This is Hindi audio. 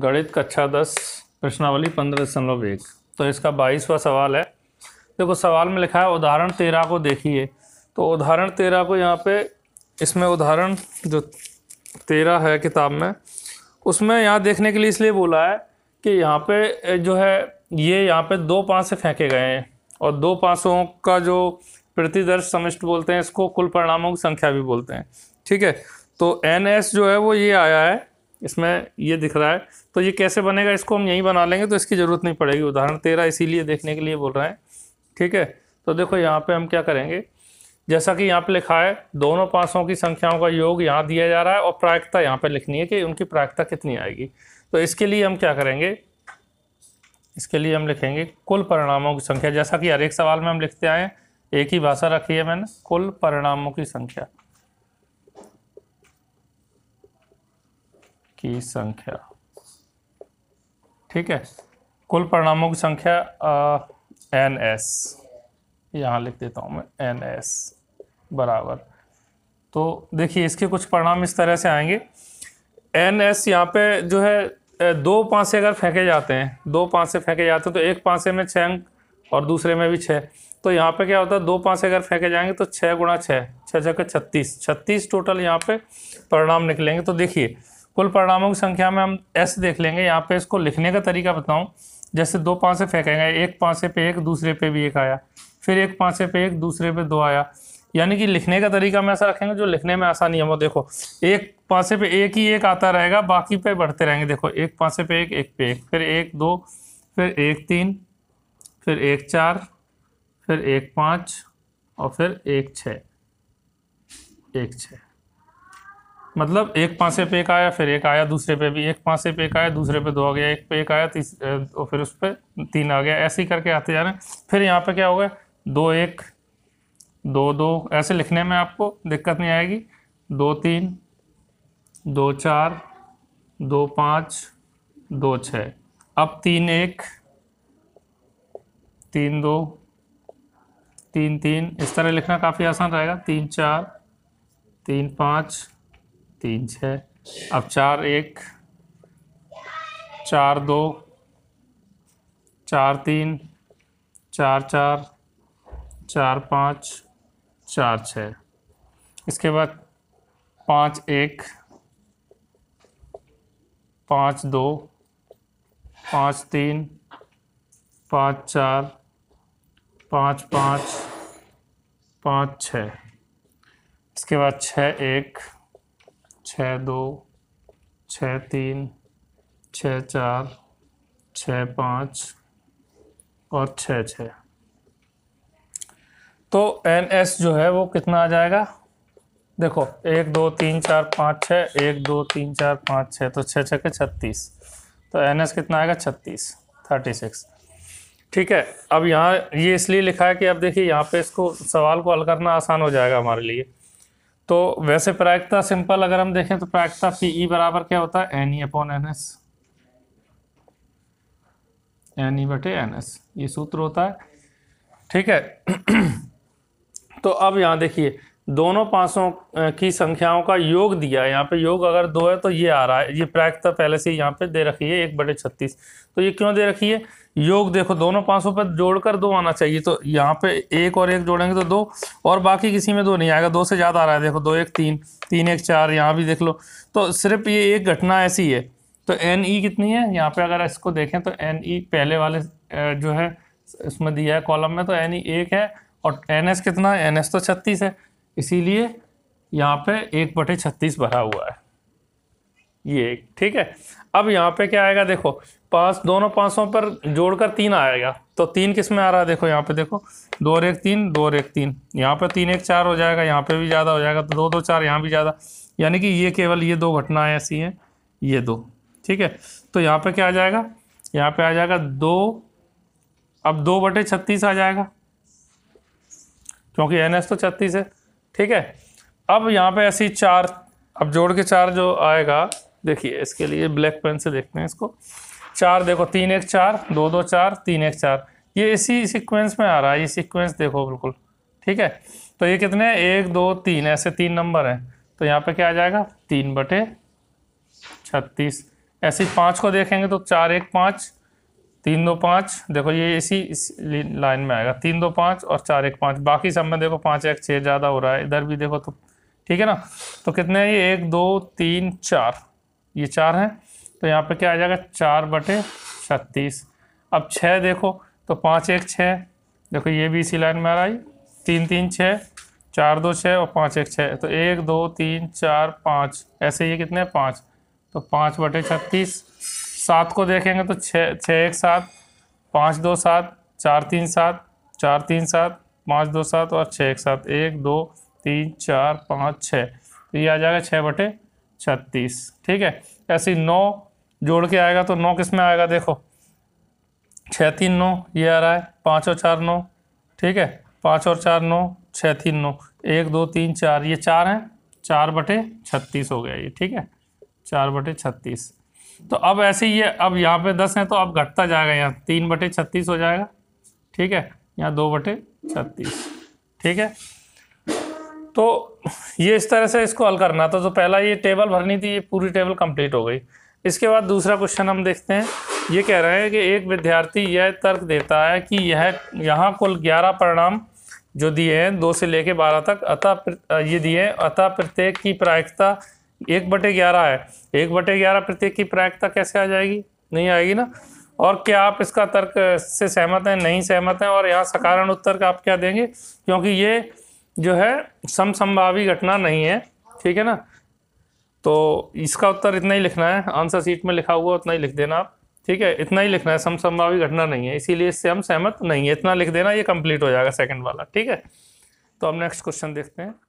गणित कक्षा दस प्रश्नावली पंद्रह दशमलव एक तो इसका बाईसवा सवाल है देखो सवाल में लिखा है उदाहरण तेरह को देखिए तो उदाहरण तेरह को यहाँ पे इसमें उदाहरण जो तेरह है किताब में उसमें यहाँ देखने के लिए इसलिए बोला है कि यहाँ पे जो है ये यहाँ पे दो से फेंके गए हैं और दो पाँचों का जो प्रतिदर्श समिष्ट बोलते हैं इसको कुल परिणामों की संख्या भी बोलते हैं ठीक है तो एन एस जो है वो ये आया है इसमें ये दिख रहा है तो ये कैसे बनेगा इसको हम यहीं बना लेंगे तो इसकी ज़रूरत नहीं पड़ेगी उदाहरण तेरह इसीलिए देखने के लिए बोल रहे हैं ठीक है तो देखो यहाँ पे हम क्या करेंगे जैसा कि यहाँ पे लिखा है दोनों पासों की संख्याओं का योग यहाँ दिया जा रहा है और प्रायिकता यहाँ पर लिखनी है कि उनकी प्रायिकता कितनी आएगी तो इसके लिए हम क्या करेंगे इसके लिए हम लिखेंगे कुल परिणामों की संख्या जैसा कि हर एक सवाल में हम लिखते आए एक ही भाषा रखी है मैंने कुल परिणामों की संख्या की संख्या ठीक है कुल परिणामों की संख्या एन एस यहाँ लिख देता हूँ मैं एन एस बराबर तो देखिए इसके कुछ परिणाम इस तरह से आएंगे एन एस यहाँ पे जो है दो पांसे अगर फेंके जाते हैं दो पांसे फेंके जाते हैं तो एक पांसे में छः अंक और दूसरे में भी छः तो यहाँ पे क्या होता है दो पांसे अगर फेंके जाएंगे तो छः गुणा छः छः छः छत्तीस छत्तीस टोटल यहाँ पे परिणाम निकलेंगे तो देखिए कुल परिणामों की संख्या में हम एस देख लेंगे यहाँ पे इसको लिखने का तरीका बताऊँ जैसे दो पाँचे फेंकेंगे एक पाँचे पे एक दूसरे पे भी एक आया फिर एक पाँचे पे एक दूसरे पे दो आया यानी कि लिखने का तरीका मैं ऐसा रखेंगे जो लिखने में आसानी है वो देखो एक पाँचे पे एक ही एक आता रहेगा बाकी पे बढ़ते रहेंगे देखो एक पाँचे पे एक एक पे एक फिर एक दो फिर एक तीन फिर एक चार फिर एक पाँच और फिर एक छः एक छः मतलब एक पासे पे एक आया फिर एक आया दूसरे पे भी एक पासे पे एक आया दूसरे पे दो आ गया एक पे एक आया और तो फिर उस पर तीन आ गया ऐसे ही करके आते जा रहे हैं फिर यहाँ पे क्या होगा दो एक दो दो ऐसे लिखने में आपको दिक्कत नहीं आएगी दो तीन दो चार दो पाँच दो छः अब तीन एक तीन दो तीन तीन इस तरह लिखना काफ़ी आसान रहेगा तीन चार तीन पाँच तीन छः अब चार एक चार दो चार तीन चार चार चार पाँच चार छः इसके बाद पाँच एक पाँच दो पाँच तीन पाँच चार पाँच पाँच पाँच छः इसके बाद छः एक छः दो छ तीन छ चार छ पाँच और छ छः तो एन एस जो है वो कितना आ जाएगा देखो एक दो तीन चार पाँच छः एक दो तीन चार पाँच छः तो छः छः के छत्तीस तो एन एस कितना आएगा छत्तीस थर्टी सिक्स ठीक है अब यहाँ ये इसलिए लिखा है कि अब देखिए यहाँ पे इसको सवाल को हल करना आसान हो जाएगा हमारे लिए तो वैसे प्रायिकता सिंपल अगर हम देखें तो प्रायिकता पी ई e बराबर क्या होता है n E upon n S n E बटे एन एस ये सूत्र होता है ठीक है तो अब यहाँ देखिए दोनों पासों की संख्याओं का योग दिया है यहाँ पे योग अगर दो है तो ये आ रहा है ये प्रायिकता पहले से यहाँ पे दे रखी है एक बटे छत्तीस तो ये क्यों दे रखी है योग देखो दोनों पासों पर जोड़कर दो आना चाहिए तो यहाँ पे एक और एक जोड़ेंगे तो दो और बाकी किसी में दो नहीं आएगा दो से ज़्यादा आ रहा है देखो दो एक तीन तीन एक चार यहाँ भी देख लो तो सिर्फ ये एक घटना ऐसी है तो एन ई e कितनी है यहाँ पे अगर इसको देखें तो एन ई e पहले वाले जो है इसमें दिया है कॉलम में तो एन ई e एक है और एन एस कितना है एन एस तो छत्तीस है इसीलिए यहाँ पे एक बटे छत्तीस भरा हुआ है ये ठीक है अब यहाँ पे क्या आएगा देखो पाँच दोनों पाँचों पर जोड़कर तीन आएगा तो तीन किस में आ रहा है देखो यहाँ पे देखो दो और एक तीन दो और एक तीन यहाँ पे तीन एक चार हो जाएगा यहाँ पे भी ज़्यादा हो जाएगा तो दो दो चार यहाँ भी ज़्यादा यानी कि ये केवल ये दो घटनाएँ ऐसी हैं ये दो ठीक है तो यहाँ पर क्या आ जाएगा यहाँ पर आ जाएगा दो अब दो बटे छत्तीस आ जाएगा क्योंकि एन तो छत्तीस है ठीक है अब यहाँ पे ऐसी चार अब जोड़ के चार जो आएगा देखिए इसके लिए ब्लैक पेन से देखते हैं इसको चार देखो तीन एक चार दो दो चार तीन एक चार ये इसी सीक्वेंस में आ रहा है ये सीक्वेंस देखो बिल्कुल ठीक है तो ये कितने हैं एक दो तीन ऐसे तीन नंबर हैं तो यहाँ पे क्या आ जाएगा तीन बटे छत्तीस ऐसे पाँच को देखेंगे तो चार एक पाँच तीन दो पाँच देखो ये इसी इस लाइन में आएगा तीन दो पाँच और चार एक पाँच बाकी सब में देखो पाँच एक छः ज़्यादा हो रहा है इधर भी देखो तो ठीक है ना तो कितने हैं ये एक दो तीन चार ये चार हैं तो यहाँ पर क्या आ जाएगा चार बटे छत्तीस अब छः देखो तो पाँच एक छः देखो ये भी इसी लाइन में आ रहा है तीन तीन छः चार दो छः और पाँच एक छः तो एक दो तीन चार पाँच ऐसे ये कितने पाँच तो पाँच बटे छत्तीस सात को देखेंगे तो छः छः एक सात पाँच दो सात चार तीन सात चार तीन सात पाँच दो सात और छः एक सात एक दो तीन चार पाँच छः तो ये आ जाएगा छः बटे छत्तीस ठीक है ऐसी नौ जोड़ के आएगा तो नौ किस में आएगा देखो छः तीन नौ ये आ रहा है पाँच और चार नौ ठीक है पाँच और चार नौ छः तीन नौ एक दो तीन चार ये चार हैं चार बटे छत्तीस हो गया ये ठीक है चार बटे छत्तीस तो अब ऐसे ही ये अब यहाँ पे दस हैं तो अब घटता जाएगा यहाँ तीन बटे छत्तीस हो जाएगा ठीक है यहाँ दो बटे छत्तीस ठीक है तो ये इस तरह से इसको हल करना था तो पहला ये टेबल भरनी थी ये पूरी टेबल कंप्लीट हो गई इसके बाद दूसरा क्वेश्चन हम देखते हैं ये कह रहे हैं कि एक विद्यार्थी यह तर्क देता है कि यह यहाँ कुल ग्यारह परिणाम जो दिए हैं दो से लेके बारह तक अतः ये दिए हैं अतः प्रत्येक की प्रायिकता एक बटे ग्यारह है एक बटे ग्यारह प्रत्येक की प्रायिकता कैसे आ जाएगी नहीं आएगी ना और क्या आप इसका तर्क से सहमत हैं नहीं सहमत हैं और यहाँ सकारण उत्तर का आप क्या देंगे क्योंकि ये जो है समसंभावी घटना नहीं है ठीक है ना तो इसका उत्तर इतना ही लिखना है आंसर सीट में लिखा हुआ उतना ही लिख देना आप ठीक है इतना ही लिखना है समसंभावी घटना नहीं है इसीलिए इससे हम सहमत नहीं है इतना लिख देना ये कंप्लीट हो जाएगा सेकंड वाला ठीक है तो हम नेक्स्ट क्वेश्चन देखते हैं